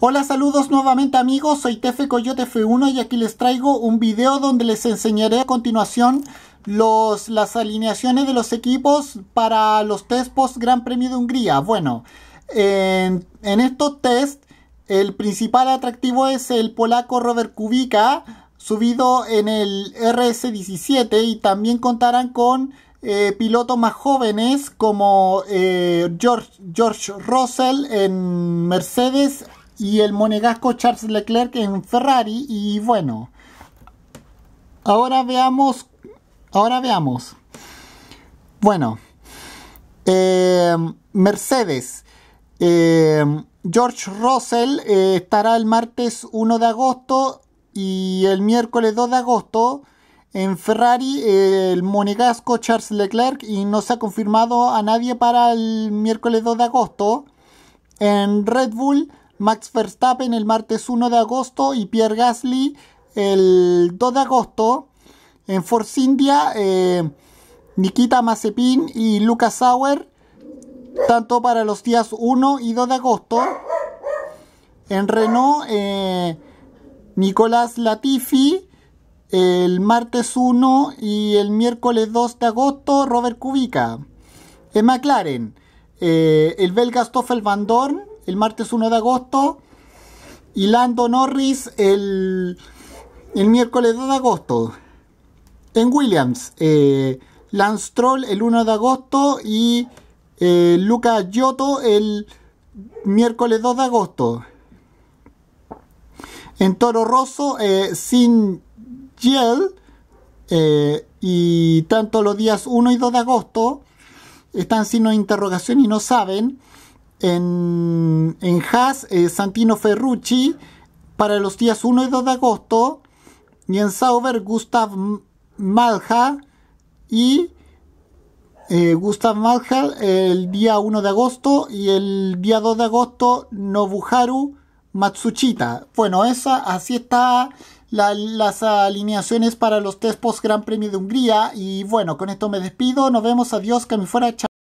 Hola, saludos nuevamente amigos, soy Tefe Coyote F1 y aquí les traigo un video donde les enseñaré a continuación los, las alineaciones de los equipos para los test post Gran Premio de Hungría. Bueno, en, estos test el principal atractivo es el polaco Robert Kubica subido en el RS17 y también contarán con eh, pilotos más jóvenes como eh, George, George Russell en Mercedes y el monegasco Charles Leclerc en Ferrari y bueno ahora veamos ahora veamos bueno eh, Mercedes eh, George Russell eh, estará el martes 1 de agosto y el miércoles 2 de agosto en Ferrari el monegasco Charles Leclerc y no se ha confirmado a nadie para el miércoles 2 de agosto en Red Bull Max Verstappen el martes 1 de agosto y Pierre Gasly el 2 de agosto. En Force India, eh, Nikita Mazepin y Lucas Sauer, tanto para los días 1 y 2 de agosto. En Renault, eh, Nicolás Latifi el martes 1 y el miércoles 2 de agosto, Robert Kubica. En McLaren, eh, el belga Stoffel Van Dorn el martes 1 de agosto y Lando Norris el, miércoles 2 de agosto. En Williams, eh, Lance Troll el 1 de agosto y Lucas eh, Luca Giotto el miércoles 2 de agosto. En Toro Rosso, eh, Sin Gel y tanto los días 1 y 2 de agosto están sin interrogación y no saben. En en, Haas, eh, Santino Ferrucci para los días 1 y 2 de agosto. Y en Sauber, Gustav Malja y eh, Gustav Malja el día 1 de agosto y el día 2 de agosto Nobuharu Matsuchita. Bueno, esa, así está las alineaciones para los test post Gran Premio de Hungría. Y bueno, con esto me despido. Nos vemos. Adiós, que me fuera.